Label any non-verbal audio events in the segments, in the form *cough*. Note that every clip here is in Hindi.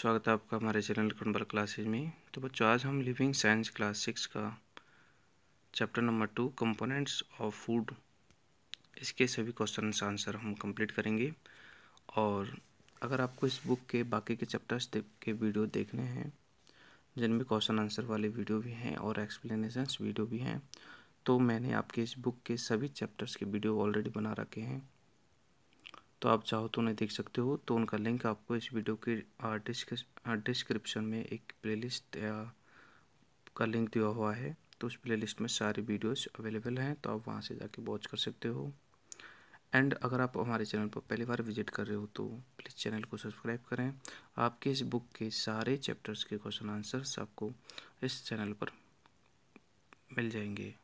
स्वागत है आपका हमारे चैनल कनबल क्लासेज में तो बच्चों आज हम लिविंग साइंस क्लास सिक्स का chapter number two components of food इसके सभी क्वेश्चन आंसर हम कंप्लीट करेंगे और अगर आपको इस बुक के बाकी के चैप्टर्स के वीडियो देखने हैं जिनमें क्वेश्चन आंसर वाले वीडियो भी हैं और एक्सप्लेनेशंस वीडियो भी हैं तो मैंने आपके इस बुक के सभी चैप्टर्स के वीडियो ऑलरेडी बना रखे हैं तो आप चाहो तो उन्हें देख सकते हो तो उनका लिंक आपको इस वीडियो के डिस्क्रिप्शन में एक प्लेलिस्ट का लिंक दिया हुआ है तो उस प्लेलिस्ट में सारे वीडियोस अवेलेबल हैं तो आप वहाँ से जाके वॉच कर सकते हो एंड अगर आप हमारे चैनल पर पहली बार विजिट कर रहे हो तो प्लीज़ चैनल को सब्सक्राइब करें आपके इस बुक के सारे चैप्टर्स के क्वेश्चन आंसर्स आपको इस चैनल पर मिल जाएंगे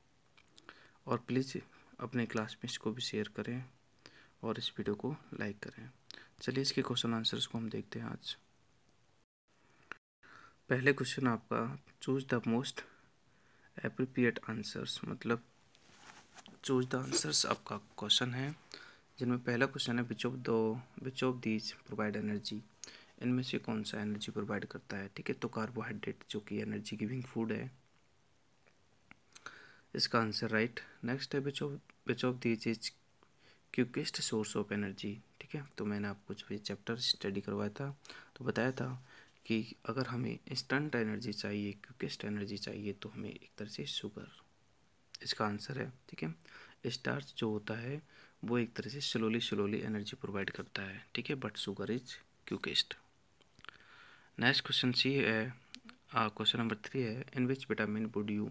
और प्लीज़ अपने क्लासमेट्स को भी शेयर करें और इस वीडियो को लाइक करें चलिए इसके क्वेश्चन आंसर्स को हम देखते हैं आज पहले क्वेश्चन आपका choose the most appropriate answers मतलब चूज द आंसर्स आपका क्वेश्चन है जिनमें पहला क्वेश्चन है which of do which of these provide energy इनमें से कौन सा एनर्जी प्रोवाइड करता है ठीक है तो कार्बोहाइड्रेट जो कि एनर्जी गिविंग फूड है इसका आंसर राइट नेक्स्ट है which of which of these is quickest source of energy ठीक है तो मैंने आपको जब ये चैप्टर स्टडी करवाया था तो बताया था कि अगर हमें इंस्टेंट एनर्जी चाहिए क्यूकेस्ट एनर्जी चाहिए तो हमें एक तरह से शुगर इसका आंसर है ठीक है स्टार्च जो होता है वो एक तरह से स्लोली स्लोली एनर्जी प्रोवाइड करता है ठीक है but sugar is quickest next question C है क्वेश्चन नंबर थ्री है in which vitamin would you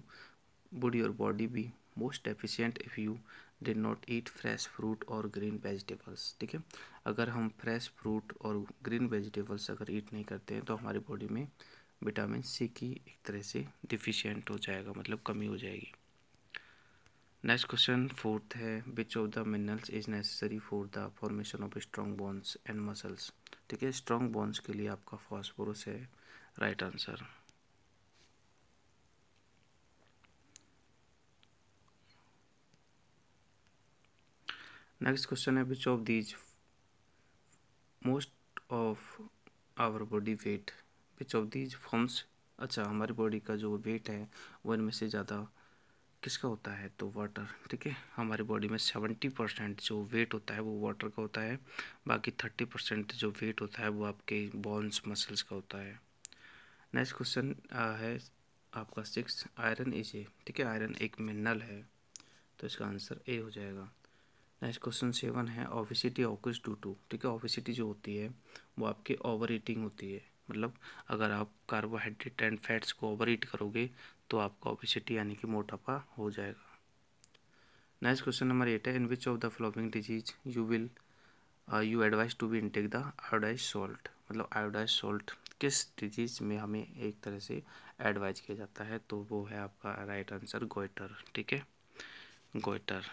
would your body be most efficient if you did not eat fresh fruit और ग्रीन वेजिटेबल्स ठीक है अगर हम फ्रेश फ्रूट और ग्रीन वेजिटेबल्स अगर ईट नहीं करते हैं तो हमारी बॉडी में विटामिन सी की एक तरह से डिफिशियंट हो जाएगा मतलब कमी हो जाएगी नेक्स्ट क्वेश्चन फोर्थ है which of the minerals is necessary for the formation of strong bones and muscles ठीक है स्ट्रॉन्ग बॉन्स के लिए आपका फॉस्फोरस है right right answer next question है which of these most of our body weight which of these forms अच्छा हमारी बॉडी का जो वेट है वो इनमें से ज़्यादा किसका होता है तो वाटर ठीक है हमारी बॉडी में सेवेंटी परसेंट जो वेट होता है वो वाटर का होता है बाकी थर्टी परसेंट जो वेट होता है वो आपके बॉन्स मसल्स का होता है नेक्स्ट क्वेश्चन है आपका सिक्स आयरन इज ए ठीक है आयरन एक मिनरल है तो इसका आंसर ए हो जाएगा नेक्स्ट क्वेश्चन सेवन है ओबिसिटी ऑकर्स टू टू ठीक है ओबिसिटी जो होती है वो आपकी ओवर ईटिंग होती है मतलब अगर आप कार्बोहाइड्रेट एंड फैट्स को ओवर ईट करोगे तो आपका ओबिसिटी यानी कि मोटापा हो जाएगा नेक्स्ट क्वेश्चन नंबर एट है in which of the following disease you will you advise to be intake the iodised salt मतलब आयोडाइज सॉल्ट किस डिजीज में हमें एक तरह से एडवाइज किया जाता है तो वो है आपका राइट आंसर गोइटर ठीक है गोइटर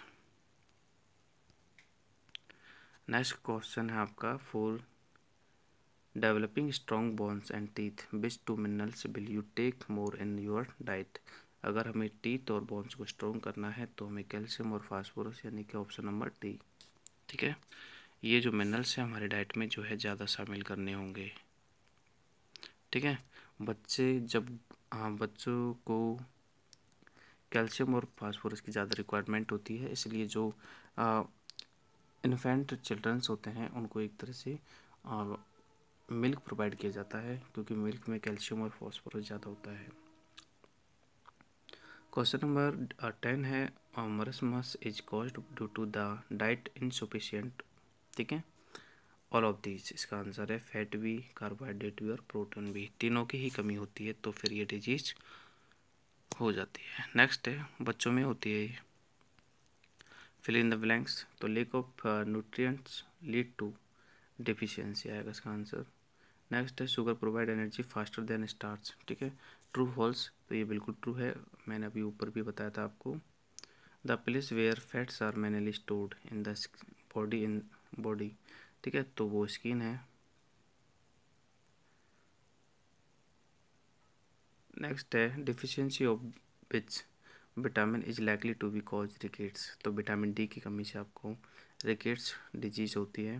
नेक्स्ट क्वेश्चन है आपका for developing strong bones and teeth which two minerals will you take more in your diet अगर हमें टीथ और बोन्स को स्ट्रॉन्ग करना है तो हमें कैल्शियम और फास्फोरस यानी कि ऑप्शन नंबर टी ठीक है ये जो मिनरल्स हैं हमारे डाइट में जो है ज़्यादा शामिल करने होंगे ठीक है बच्चे जब हाँ बच्चों को कैल्शियम और फास्फोरस की ज़्यादा रिक्वायरमेंट होती है इसलिए जो इन्फेंट चिल्ड्रंस होते हैं उनको एक तरह से मिल्क प्रोवाइड किया जाता है क्योंकि मिल्क में कैल्शियम और फॉस्फोरस ज़्यादा होता है क्वेश्चन नंबर टेन है marasmus is caused due to the diet insufficient ठीक है ऑल ऑफ दीज इसका आंसर है फैट भी कार्बोहाइड्रेट भी और प्रोटीन भी तीनों की ही कमी होती है तो फिर ये डिजीज हो जाती है नेक्स्ट है बच्चों में होती है फिल इन द ब्लैंक्स तो lack of nutrients lead to deficiency आएगा इसका आंसर नेक्स्ट है sugar provide energy faster than starch ठीक है ट्रू फॉल्स तो ये बिल्कुल ट्रू है मैंने अभी ऊपर भी बताया था आपको the place where fats are mainly stored in the body in body ठीक है तो वो स्किन है नेक्स्ट है deficiency of bits vitamin is likely to be cause rickets तो विटामिन डी की कमी से आपको रिकेट्स डिजीज होती है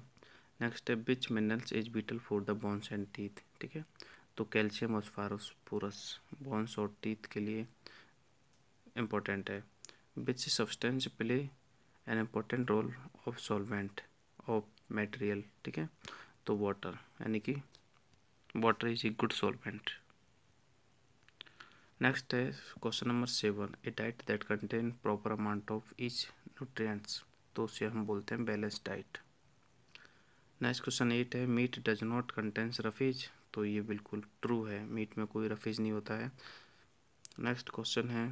नेक्स्ट है which minerals is vital for the bones and teeth ठीक है तो कैल्शियम और फारोसपोरस बॉन्स और टीथ के लिए इम्पोर्टेंट है which substance play an important role of solvent of material ठीक है तो वाटर यानी कि water is a good solvent next is question number seven a diet that contain proper amount of each nutrients तो उसे हम बोलते हैं balance diet next question eight है meat does not contains roughage तो ये बिल्कुल ट्रू है मीट में कोई रफीज नहीं होता है नेक्स्ट क्वेश्चन है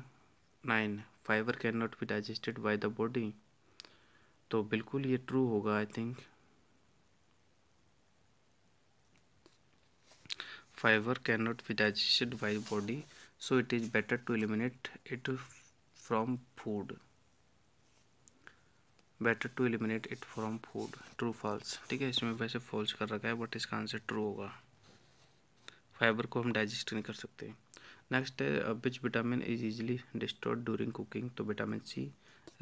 nine fibre can not be digested by the body तो बिल्कुल ये ट्रू होगा I think fibre can not be digested by body so it is better to eliminate it from food better to eliminate it from food true false ठीक है इसमें वैसे फॉल्स कर रखा है बट इसका आंसर ट्रू होगा फाइबर को हम डाइजेस्ट नहीं कर सकते नेक्स्ट है which vitamin is easily destroyed during cooking तो विटामिन सी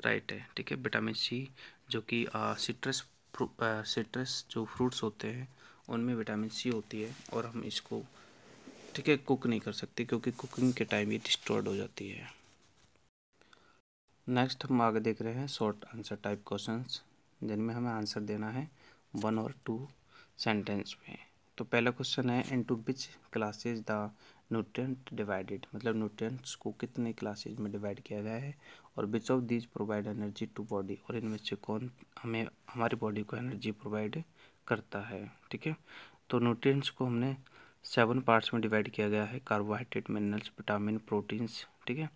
राइट है ठीक है विटामिन सी जो कि सिट्रस सिट्रस जो फ्रूट्स होते हैं उनमें विटामिन सी होती है और हम इसको ठीक है कुक नहीं कर सकती क्योंकि कुकिंग के टाइम ये डिस्टोर्ड हो जाती है नेक्स्ट हम आगे देख रहे हैं शॉर्ट आंसर टाइप क्वेश्चंस जिनमें हमें आंसर देना है वन और टू सेंटेंस में तो पहला क्वेश्चन है into which classes the nutrient divided मतलब न्यूट्रेंट्स को कितने क्लासेज में डिवाइड किया गया है और which of these provide energy to body और इनमें से कौन हमें हमारी बॉडी को एनर्जी प्रोवाइड करता है ठीक है तो न्यूट्रिएंट्स को हमने सेवन पार्ट्स में डिवाइड किया गया है कार्बोहाइड्रेट मिनरल्स विटामिन प्रोटीन्स ठीक है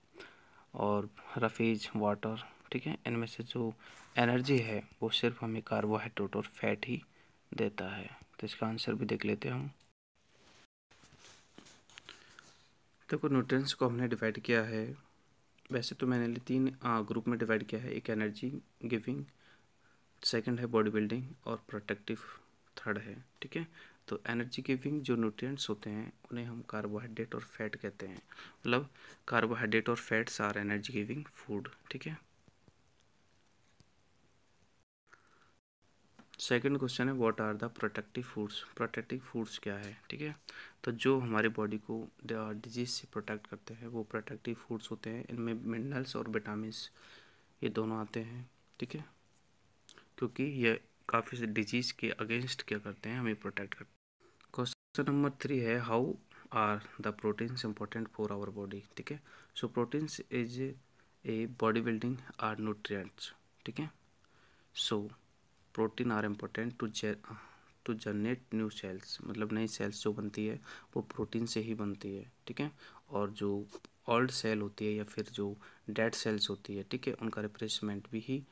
और रफीज वाटर ठीक है इनमें से जो एनर्जी है वो सिर्फ हमें कार्बोहाइड्रेट और फैट ही देता है तो इसका आंसर भी देख लेते हैं हम देखो तो न्यूट्रिएंट्स को हमने डिवाइड किया है वैसे तो मैंने तीन ग्रुप में डिवाइड किया है एक एनर्जी गिविंग सेकंड है बॉडी बिल्डिंग और प्रोटेक्टिव थर्ड है ठीक है तो एनर्जी गिविंग जो न्यूट्रिएंट्स होते हैं उन्हें हम कार्बोहाइड्रेट और फैट कहते हैं मतलब कार्बोहाइड्रेट और fats are energy giving food ठीक है सेकंड क्वेश्चन है what are the protective foods protective foods क्या है ठीक है तो जो हमारे बॉडी को डिजीज से प्रोटेक्ट करते हैं वो प्रोटेक्टिव फूड्स होते हैं इनमें मिनरल्स और विटामिन ये दोनों आते हैं ठीक है क्योंकि ये काफ़ी डिजीज़ के अगेंस्ट क्या करते हैं हमें प्रोटेक्ट करते हैं क्वेश्चन नंबर थ्री है how are the proteins important for our body ठीक है so proteins is a body building are nutrients ठीक है so protein are important to to generate new cells मतलब नई सेल्स जो बनती है वो प्रोटीन से ही बनती है ठीक है और जो ओल्ड सेल होती है या फिर जो डेड सेल्स होती है ठीक है उनका रिप्लेसमेंट भी ही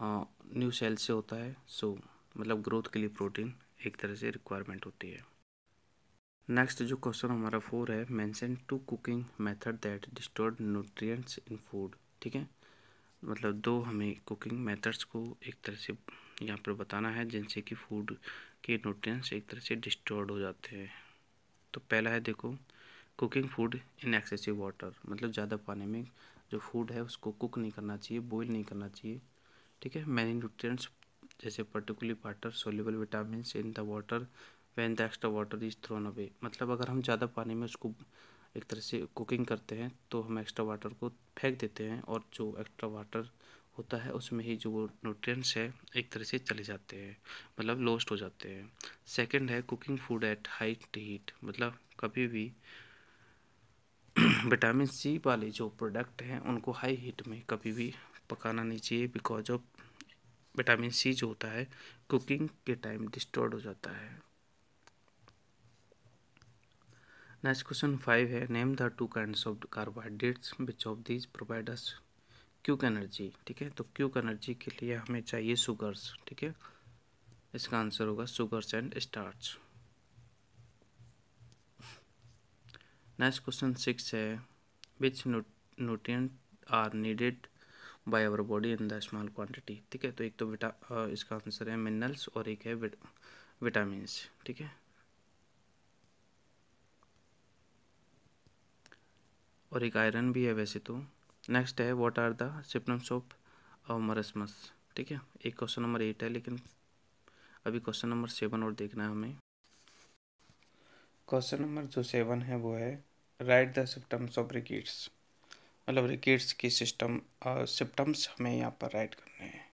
न्यू सेल्स से होता है सो so, मतलब ग्रोथ के लिए प्रोटीन एक तरह से रिक्वायरमेंट होती है नेक्स्ट जो क्वेश्चन हमारा फोर है mention two cooking method that destroyed nutrients in food ठीक है मतलब दो हमें कुकिंग मेथड्स को एक तरह से यहाँ पर बताना है जिनसे कि फूड के न्यूट्रिएंट्स एक तरह से डिस्टोर्ड हो जाते हैं तो पहला है देखो cooking food in excessive water मतलब ज़्यादा पानी में जो फूड है उसको कुक नहीं करना चाहिए बॉयल नहीं करना चाहिए ठीक है मैनी न्यूट्रिय जैसे particular water soluble vitamin in the water when the extra water is thrown away मतलब अगर हम ज़्यादा पानी में उसको एक तरह से कुकिंग करते हैं तो हम एक्स्ट्रा वाटर को फेंक देते हैं और जो एक्स्ट्रा वाटर होता है उसमें ही जो न्यूट्रिएंट्स है एक तरह से चले जाते हैं मतलब लॉस्ट हो जाते हैं सेकंड है cooking food at high heat मतलब कभी भी विटामिन सी वाले जो प्रोडक्ट हैं उनको हाई हीट में कभी भी पकाना नहीं चाहिए बिकॉज ऑफ विटामिन सी जो होता है कुकिंग के टाइम डिस्टोर्ड हो जाता है नेक्स्ट क्वेश्चन फाइव है name the two kind of carbohydrates which of these provide us quick energy ठीक है तो क्यूक एनर्जी के लिए हमें चाहिए शुगर्स ठीक है इसका आंसर होगा sugars and starch next question six है which nutrient are needed by our body in the small quantity ठीक है तो एक तो विटा इसका आंसर है मिनरल्स और एक है विटामिन ठीक है और एक आयरन भी है वैसे तो नेक्स्ट है what are the symptoms of marasmus ठीक है एक क्वेश्चन नंबर एट है लेकिन अभी क्वेश्चन नंबर सेवन और देखना है हमें क्वेश्चन नंबर जो सेवन है वो है write the symptoms of rickets मतलब रिकेट्स के सिस्टम सिम्टम्स हमें यहाँ पर राइट करने हैं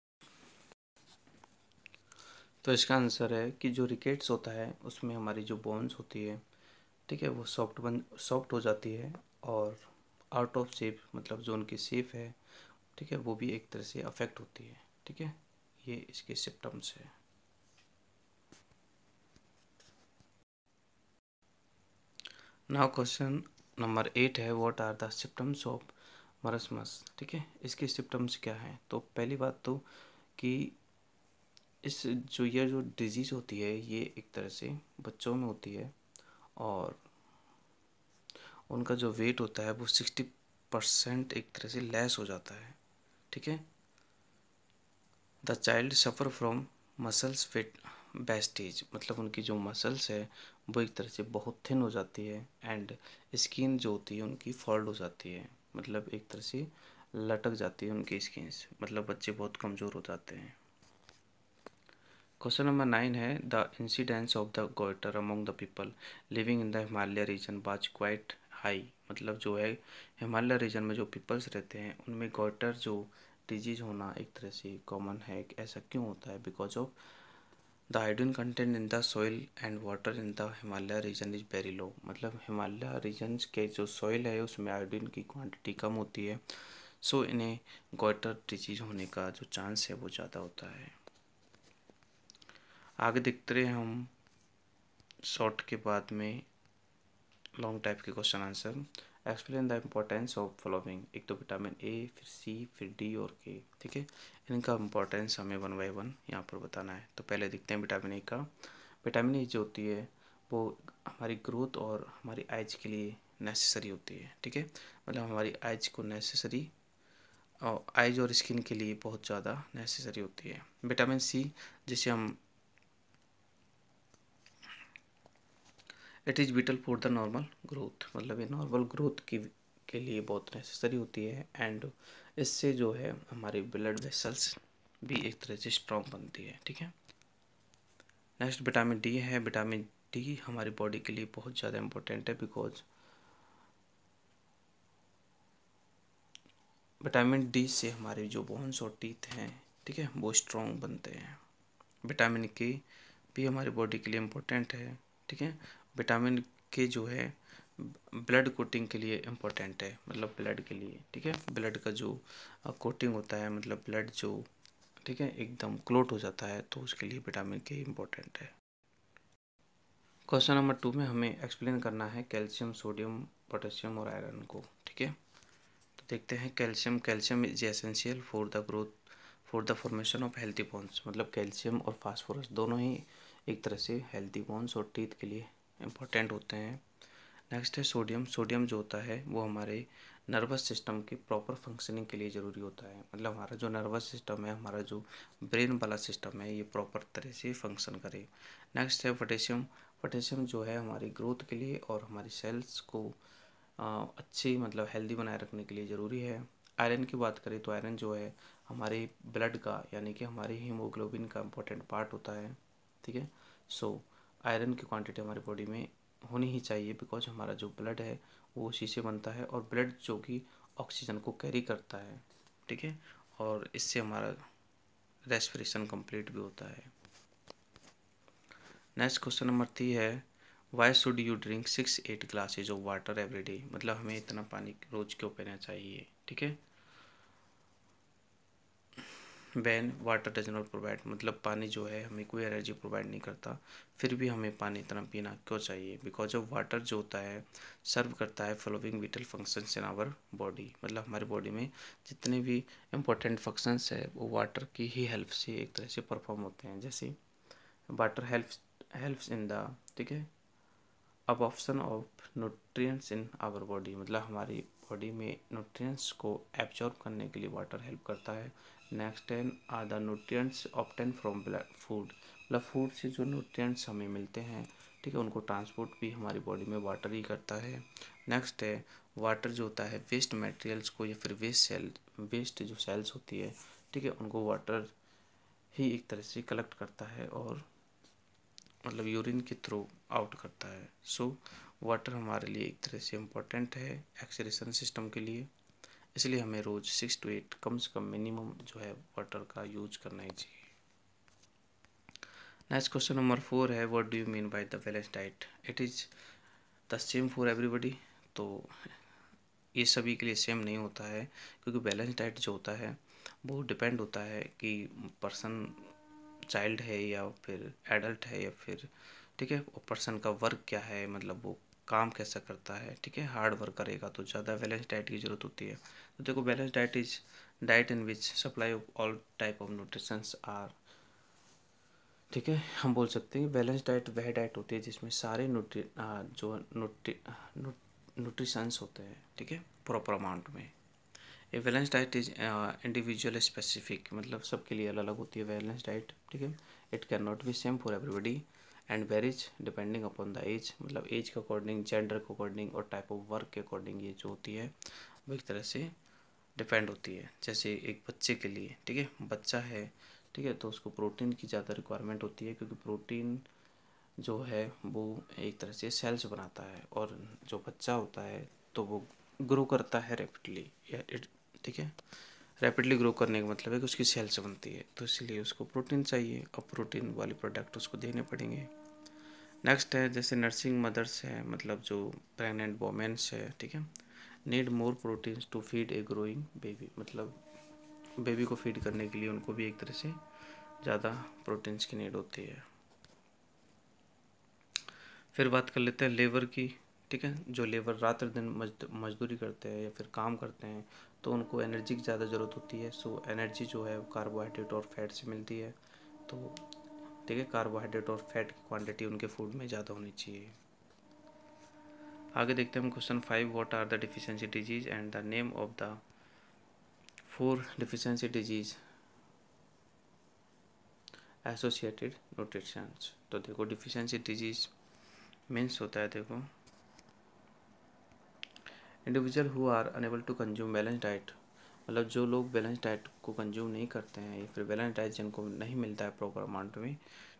तो इसका आंसर है कि जो रिकेट्स होता है उसमें हमारी जो बोन्स होती है ठीक है वो सॉफ्ट बन सॉफ्ट हो जाती है और आउट ऑफ सेफ मतलब जोन की सेफ है ठीक है वो भी एक तरह से अफेक्ट होती है ठीक है ये इसके सिम्टम्स हैं नाउ क्वेश्चन नंबर एट है what are the symptoms of marasmus ठीक है इसके सिम्टम्स क्या हैं तो पहली बात तो कि इस जो यह जो डिजीज़ होती है ये एक तरह से बच्चों में होती है और उनका जो वेट होता है वो सिक्सटी परसेंट एक तरह से लेस हो जाता है ठीक है the child suffer from muscles fit wastage मतलब उनकी जो मसल्स है वो एक तरह से बहुत थिन हो जाती है एंड स्किन जो होती है उनकी फॉल्ड हो जाती है मतलब एक तरह से लटक जाती है उनकी स्किन मतलब बच्चे बहुत कमज़ोर हो जाते हैं क्वेश्चन नंबर नाइन है the incidence of the goitre among the people living in the Himalaya region was quite high मतलब जो है हिमालय रीजन में जो पीपल्स रहते हैं उनमें गोटर जो डिजीज़ होना एक तरह से कॉमन है ऐसा क्यों होता है because of the iodine content in the soil and water in the Himalaya region is very low मतलब हिमालय रीजन के जो सॉइल है उसमें आयोडीन की क्वान्टिटी कम होती है सो so, इन्हें गोटर डिजीज होने का जो चांस है वो ज़्यादा होता है आगे देखते रहे हम शॉर्ट के बाद में लॉन्ग टाइप के question answer explain the importance of following एक तो विटामिन ए फिर सी फिर डी और के ठीक है इनका इम्पोर्टेंस हमें वन बाई वन यहाँ पर बताना है तो पहले देखते हैं विटामिन ए का विटामिन ए जो होती है वो हमारी ग्रोथ और हमारी आइज के लिए नेसेसरी होती है ठीक है मतलब हमारी आइज को नेसेसरी आइज और स्किन के लिए बहुत ज़्यादा नेसेसरी होती है विटामिन सी जिसे हम it is vital for the normal growth मतलब ये नॉर्मल ग्रोथ की के लिए बहुत नेसेसरी होती है एंड इससे जो है हमारी ब्लड वेसल्स भी एक तरह से स्ट्रॉन्ग बनती है ठीक है नेक्स्ट विटामिन डी है विटामिन डी हमारी बॉडी के लिए बहुत ज़्यादा इम्पोर्टेंट है बिकॉज विटामिन डी से हमारे जो बोन्स और टीथ हैं ठीक है वो स्ट्रॉन्ग बनते हैं विटामिन के भी हमारी बॉडी के लिए इम्पोर्टेंट है ठीक है विटामिन के जो है ब्लड कोटिंग के लिए इम्पोर्टेंट है मतलब ब्लड के लिए ठीक है ब्लड का जो कोटिंग होता है मतलब ब्लड जो ठीक है एकदम क्लोट हो जाता है तो उसके लिए विटामिन के इम्पोर्टेंट है क्वेश्चन नंबर टू में हमें एक्सप्लेन करना है कैल्शियम सोडियम पोटेशियम और आयरन को ठीक है तो देखते हैं calcium calcium is essential for the growth for the formation of healthy bones मतलब कैल्शियम और फास्फोरस दोनों ही एक तरह से हेल्थी बोन्स और टीथ के लिए इम्पोर्टेंट होते हैं नेक्स्ट है सोडियम सोडियम जो होता है वो हमारे नर्वस सिस्टम के प्रॉपर फंक्शनिंग के लिए ज़रूरी होता है मतलब हमारा जो नर्वस सिस्टम है हमारा जो ब्रेन वाला सिस्टम है ये प्रॉपर तरह से फंक्शन करे नेक्स्ट है पोटेशियम पोटेशियम जो है हमारी ग्रोथ के लिए और हमारी सेल्स को अच्छी मतलब हेल्दी बनाए रखने के लिए ज़रूरी है आयरन की बात करें तो आयरन जो है हमारे ब्लड का यानी कि हमारे हीमोग्लोबिन का इम्पोर्टेंट पार्ट होता है ठीक है सो आयरन की क्वांटिटी हमारी बॉडी में होनी ही चाहिए बिकॉज हमारा जो ब्लड है वो उसी से बनता है और ब्लड जो कि ऑक्सीजन को कैरी करता है ठीक है और इससे हमारा रेस्पिरेशन कंप्लीट भी होता है नेक्स्ट क्वेश्चन नंबर थ्री है why should you drink six eight glasses of water every day मतलब हमें इतना पानी रोज़ क्यों पीना चाहिए ठीक है when water does not provide मतलब पानी जो है हमें कोई एनर्जी प्रोवाइड नहीं करता फिर भी हमें पानी इतना पीना क्यों चाहिए बिकॉज ऑफ वाटर जो होता है सर्व करता है following vital functions in our body मतलब हमारे बॉडी में जितने भी इम्पोर्टेंट फंक्शंस है वो वाटर की ही हेल्प से एक तरह से परफॉर्म होते हैं जैसे water help helps in the ठीक है अब option of nutrients in our body मतलब हमारी बॉडी में न्यूट्रिएंट्स को एब्जॉर्ब करने के लिए वाटर हेल्प करता है नेक्स्ट है are the nutrients obtained from food मतलब फूड से जो न्यूट्रियट्स हमें मिलते हैं ठीक है उनको ट्रांसपोर्ट भी हमारी बॉडी में वाटर ही करता है नेक्स्ट है वाटर जो होता है वेस्ट मटेरियल्स को या फिर वेस्ट सेल वेस्ट जो सेल्स होती है ठीक है उनको वाटर ही एक तरह से कलेक्ट करता है और मतलब यूरिन के थ्रू आउट करता है सो so, वाटर हमारे लिए एक तरह से इम्पोर्टेंट है एक्सरेशन सिस्टम के लिए इसलिए हमें रोज़ सिक्स टू एट कम से कम मिनिमम जो है वाटर का यूज करना ही चाहिए नेक्स्ट क्वेश्चन नंबर फोर है what do you mean by the balance diet it is the same for everybody तो ये सभी के लिए सेम नहीं होता है क्योंकि बैलेंस डाइट जो होता है वो डिपेंड होता है कि पर्सन चाइल्ड है या फिर एडल्ट है या फिर ठीक है पर्सन का वर्क क्या है मतलब वो काम कैसा करता है ठीक है हार्ड वर्क करेगा तो ज़्यादा बैलेंस डाइट की ज़रूरत होती है तो देखो balance diet is diet in which supply of all type of nutritions are ठीक है हम बोल सकते हैं बैलेंस डाइट वह डाइट होती है जिसमें सारे न्यूट्री जो न्यूट्री न्यूट्रिशंस होते हैं ठीक है प्रॉपर अमाउंट में a balance diet is individual specific मतलब सबके लिए अलग अलग होती है बैलेंस डाइट ठीक है it can not be same for everybody and varies depending upon the age मतलब एज के अकॉर्डिंग जेंडर के अकॉर्डिंग और टाइप ऑफ वर्क के अकॉर्डिंग ये जो होती है वो एक तरह से डिपेंड होती है जैसे एक बच्चे के लिए ठीक है बच्चा है ठीक है तो उसको प्रोटीन की ज़्यादा रिक्वायरमेंट होती है क्योंकि प्रोटीन जो है वो एक तरह से सेल्स बनाता है और जो बच्चा होता है तो वो ग्रो करता है रेपिडली ठीक है रैपिडली ग्रो करने का मतलब है कि उसकी सेल्स से बनती है तो इसलिए उसको प्रोटीन चाहिए और प्रोटीन वाले प्रोडक्ट उसको देने पड़ेंगे नेक्स्ट है जैसे नर्सिंग मदर्स है मतलब जो प्रेग्नेंट वोमेंस है ठीक है need more proteins to feed a growing baby मतलब बेबी को फीड करने के लिए उनको भी एक तरह से ज़्यादा प्रोटीन्स की नीड होती है फिर बात कर लेते हैं लेबर की ठीक है जो लेबर रात दिन मजदूरी करते हैं या फिर काम करते हैं तो उनको एनर्जी की ज़्यादा ज़रूरत होती है सो एनर्जी जो है कार्बोहाइड्रेट और फैट से मिलती है तो ठीक है कार्बोहाइड्रेट और फैट की क्वांटिटी उनके फूड में ज़्यादा होनी चाहिए आगे देखते हैं हम question five what are the deficiency disease and the name of the four deficiency disease associated nutritions तो देखो डिफिशेंसी डिजीज मीन्स होता है देखो individual who are unable to consume balance diet मतलब जो लोग बैलेंस डाइट को कंज्यूम नहीं करते हैं या फिर बैलेंस डाइट जिनको नहीं मिलता है प्रॉपर अमाउंट में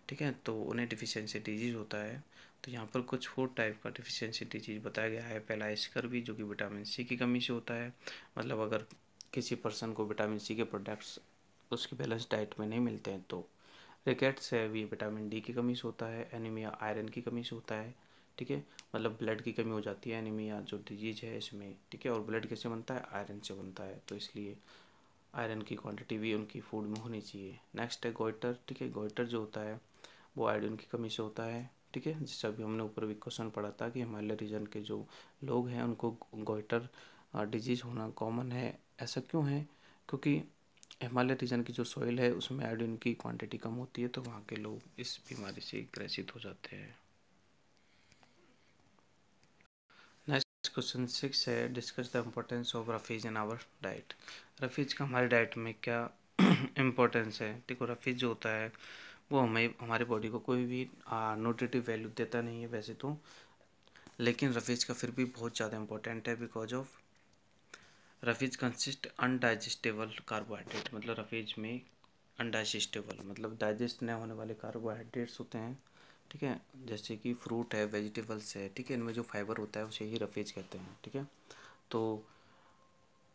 ठीक है तो उन्हें डिफिशियंसी डिजीज़ होता है तो यहाँ पर कुछ फोर टाइप का डिफिशियंसी डिजीज़ बताया गया है पहला स्कर भी जो कि विटामिन सी की कमी से होता है मतलब अगर किसी पर्सन को विटामिन सी के प्रोडक्ट्स उसके बैलेंस डाइट में नहीं मिलते हैं तो रिकेट्स है भी विटामिन डी की कमी से होता है एनीमिया आयरन की कमी से होता है ठीक है मतलब ब्लड की कमी हो जाती है एनीमिया जो डिजीज है इसमें ठीक है और ब्लड कैसे बनता है आयरन से बनता है तो इसलिए आयरन की क्वांटिटी भी उनकी फूड में होनी चाहिए नेक्स्ट है गोइटर ठीक है गोइटर जो होता है वो आयोडीन की कमी से होता है ठीक है जिससे अभी हमने ऊपर भी क्वेश्चन पढ़ा था कि हिमालय रीजन के जो लोग हैं उनको गोइटर डिजीज़ होना कॉमन है ऐसा क्यों है क्योंकि हिमालय रीजन की जो सॉइल है उसमें आयोडीन की क्वांटिटी कम होती है तो वहाँ के लोग इस बीमारी से ग्रसित हो जाते हैं क्वेश्चन सिक्स है discuss the importance of roughage in our diet roughage का हमारी डाइट में क्या इम्पोर्टेंस *clears throat* है देखो रफ़ीज़ जो होता है वो हमें हमारे बॉडी को कोई भी न्यूट्रिटिव वैल्यू देता नहीं है वैसे तो लेकिन रफ़ीज़ का फिर भी बहुत ज़्यादा इम्पोर्टेंट है because of roughage consist undigestable carbohydrate मतलब रफ़ीज़ में अनडाइजेस्टेबल मतलब डाइजेस्ट नहीं होने वाले कार्बोहाइड्रेट्स होते हैं ठीक है जैसे कि फ्रूट है वेजिटेबल्स है ठीक है इनमें जो फाइबर होता है उसे ही रफेज कहते हैं ठीक है तो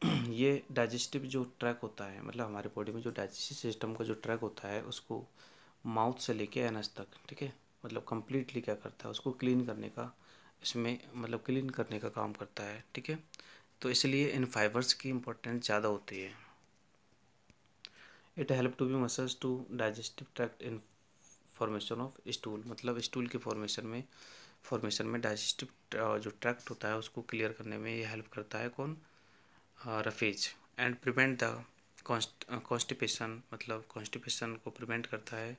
*clears throat* ये डाइजेस्टिव जो ट्रैक होता है मतलब हमारे बॉडी में जो डाइजेस्टिव सिस्टम का जो ट्रैक होता है उसको माउथ से लेके एनस तक ठीक है मतलब कम्प्लीटली क्या करता है उसको क्लीन करने का इसमें मतलब क्लीन करने का काम करता है ठीक है तो इसलिए इन फाइबर्स की इम्पोर्टेंस ज़्यादा होती है it help to be muscles to digestive tract in formation of stool मतलब स्टूल के फॉर्मेशन में फॉर्मेशन में डाइजेस्टिव जो ट्रैक्ट होता है उसको क्लियर करने में ये हेल्प करता है कौन roughage and prevent the constipation मतलब कॉन्स्टिपेशन को प्रिवेंट करता है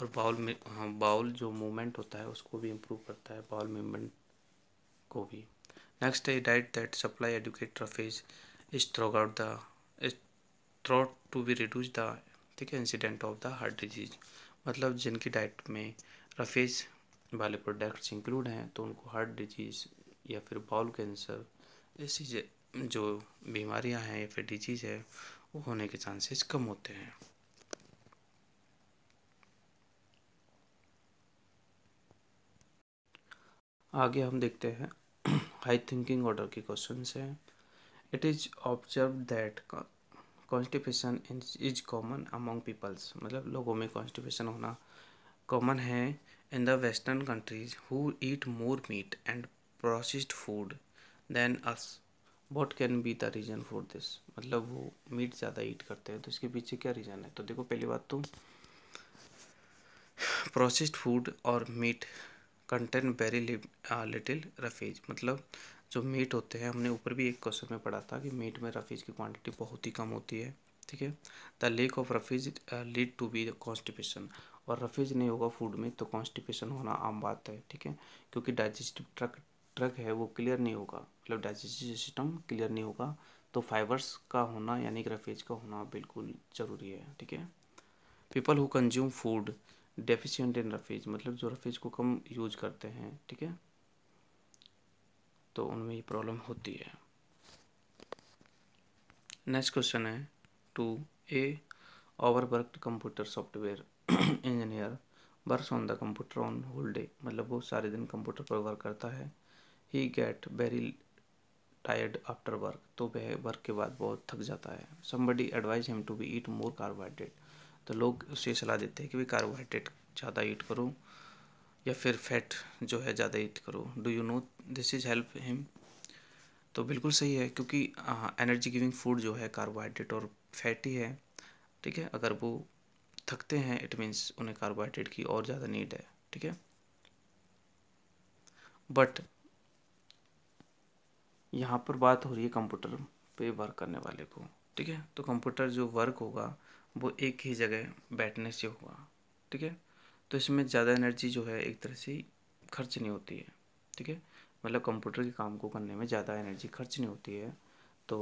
और बाउल में बाउल हाँ, जो मूवमेंट होता है उसको भी इम्प्रूव करता है बाउल मूवमेंट को भी नेक्स्ट है diet that supply adequate roughage is throughout the is to be reduce the ठीक है incident of the heart disease मतलब जिनकी डाइट में रफेज वाले प्रोडक्ट्स इंक्लूड हैं तो उनको हार्ट डिजीज़ या फिर बाउल कैंसर ऐसी जो बीमारियां हैं या फिर डिजीज़ है वो होने के चांसेस कम होते हैं आगे हम देखते हैं हाई थिंकिंग ऑर्डर के क्वेश्चन हैं it is observe that constipation is common among peoples मतलब लोगों में कॉन्स्टिपेशन होना कॉमन है in the western countries who eat more meat and processed food than us what can be the reason for this मतलब वो मीट ज़्यादा ईट करते हैं तो इसके पीछे क्या रीज़न है तो देखो पहली बात तो प्रोसेस्ड फूड और meat content very little roughage मतलब जो मीट होते हैं हमने ऊपर भी एक क्वेश्चन में पढ़ा था कि मीट में रफीज की क्वांटिटी बहुत ही कम होती है ठीक है the lack of roughage lead to be constipation और रफीज नहीं होगा फूड में तो कॉन्स्टिपेशन होना आम बात है ठीक है क्योंकि डाइजेस्टिव ट्रक ट्रक है वो क्लियर नहीं होगा मतलब डाइजेस्टिव सिस्टम क्लियर नहीं होगा तो फाइबर्स का होना यानी कि रफीज का होना बिल्कुल ज़रूरी है ठीक है people who consume food deficient in roughage मतलब जो रफीज को कम यूज करते हैं ठीक है तो उनमें ये प्रॉब्लम होती है नेक्स्ट क्वेश्चन है to a overworked computer software engineer works on the computer on whole day मतलब वो सारे दिन कंप्यूटर पर वर्क करता है he get very tired after work तो वह वर्क के बाद बहुत थक जाता है somebody advise him to be eat more carbohydrate तो लोग उसे सलाह देते हैं कि भाई कार्बोहाइड्रेट ज़्यादा ईट करो या फिर फैट जो है ज़्यादा ईट करो do you know this is help him तो बिल्कुल सही है क्योंकि एनर्जी गिविंग फूड जो है कार्बोहाइड्रेट और फैटी है ठीक है अगर वो थकते हैं इट मीन्स उन्हें कार्बोहाइड्रेट की और ज़्यादा नीड है ठीक है बट यहाँ पर बात हो रही है कंप्यूटर पे वर्क करने वाले को ठीक है तो कंप्यूटर जो वर्क होगा वो एक ही जगह बैठने से होगा ठीक है तो इसमें ज़्यादा एनर्जी जो है एक तरह से खर्च नहीं होती है ठीक है मतलब कंप्यूटर के काम को करने में ज़्यादा एनर्जी खर्च नहीं होती है तो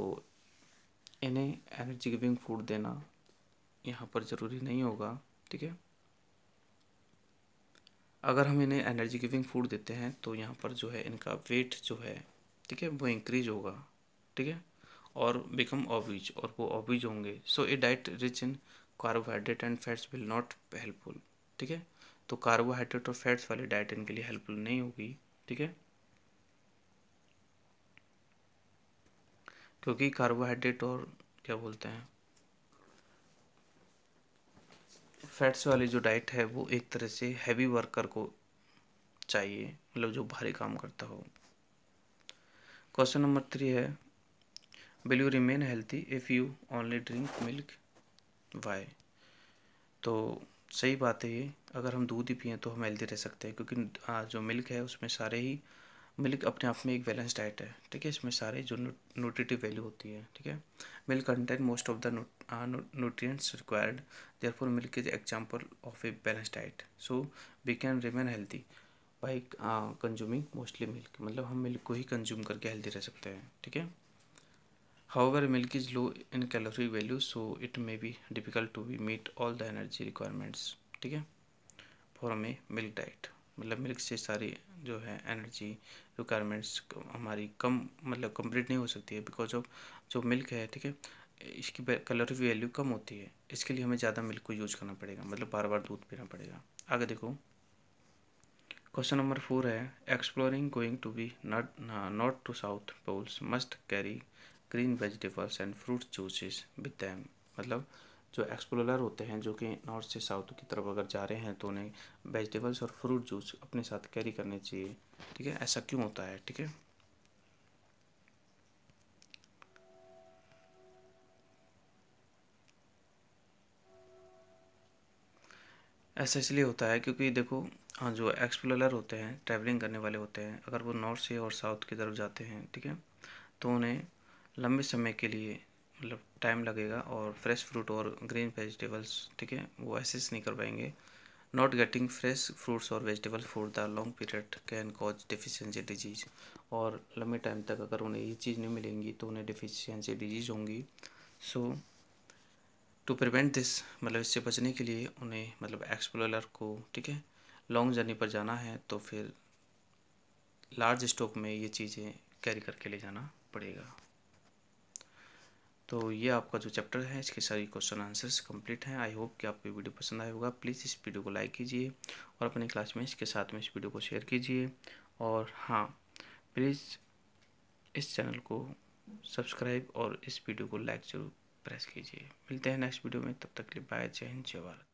इन्हें एनर्जी गिविंग फूड देना यहाँ पर ज़रूरी नहीं होगा ठीक है अगर हम इन्हें एनर्जी गिविंग फूड देते हैं तो यहाँ पर जो है इनका वेट जो है ठीक है वो इंक्रीज होगा ठीक है और बिकम ऑबीज और वो ऑबीज होंगे so a diet rich in carbohydrate and fats will not helpful ठीक है तो कार्बोहाइड्रेट और फैट्स वाली डाइट इनके लिए हेल्पफुल नहीं होगी ठीक है क्योंकि कार्बोहाइड्रेट और क्या बोलते हैं फैट्स वाली जो डाइट है वो एक तरह से हैवी वर्कर को चाहिए मतलब जो भारी काम करता हो क्वेश्चन नंबर थ्री है will you remain healthy if you only drink milk why तो सही बात है ये अगर हम दूध ही पिए तो हम हेल्दी रह सकते हैं क्योंकि जो मिल्क है उसमें सारे ही मिल्क अपने आप में एक बैलेंस डाइट है ठीक है इसमें सारे जो न्यूट्रिटिव वैल्यू होती है ठीक है milk content most of the nutrients required therefore milk is example of a balance diet so we can remain healthy by consuming mostly milk मतलब हम मिल्क को ही कंज्यूम करके हेल्दी रह सकते हैं ठीक है However, milk is low in calorie value, so it may be difficult to be meet all the energy requirements. ठीक है फॉर हमें मिल्क डाइट मतलब मिल्क से सारी जो है एनर्जी रिक्वायरमेंट्स हमारी कम मतलब कंप्लीट नहीं हो सकती है बिकॉज ऑफ जो मिल्क है ठीक है इसकी कैलोरी वैल्यू कम होती है इसके लिए हमें ज़्यादा मिल्क को यूज करना पड़ेगा मतलब बार बार दूध पीना पड़ेगा आगे देखो क्वेश्चन नंबर फोर है exploring going to be not not to south poles must carry green vegetables and fruit juices with them मतलब जो एक्सप्लोरर होते हैं जो कि नॉर्थ से साउथ की तरफ अगर जा रहे हैं तो उन्हें वेजिटेबल्स और फ्रूट जूस अपने साथ कैरी करने चाहिए ठीक है ऐसा क्यों होता है ठीक है ऐसा इसलिए होता है क्योंकि देखो हाँ जो एक्सप्लोरर होते हैं ट्रैवलिंग करने वाले होते हैं अगर वो नॉर्थ से और साउथ की तरफ जाते हैं ठीक है तो उन्हें लंबे समय के लिए मतलब टाइम लगेगा और फ्रेश फ्रूट और ग्रीन वेजिटेबल्स ठीक है वो एसेस नहीं कर पाएंगे नॉट गेटिंग फ्रेश फ्रूट्स और vegetable for the long period can cause deficiency disease और लंबे टाइम तक अगर उन्हें ये चीज़ नहीं मिलेंगी तो उन्हें डिफिशियंसी डिजीज होंगी सो टू प्रिवेंट दिस मतलब इससे बचने के लिए उन्हें मतलब एक्सप्लोर को ठीक है लॉन्ग जर्नी पर जाना है तो फिर लार्ज स्टॉक में ये चीज़ें कैरी करके ले जाना पड़ेगा तो ये आपका जो चैप्टर है इसके सारी क्वेश्चन आंसर्स कंप्लीट हैं आई होप कि आपको वीडियो पसंद आया होगा प्लीज़ इस वीडियो को लाइक कीजिए और अपने क्लासमेट्स के साथ में इस वीडियो को शेयर कीजिए और हाँ प्लीज़ इस चैनल को सब्सक्राइब और इस वीडियो को लाइक जरूर प्रेस कीजिए मिलते हैं नेक्स्ट वीडियो में तब तक के लिए बाय जय हिंद जय भारत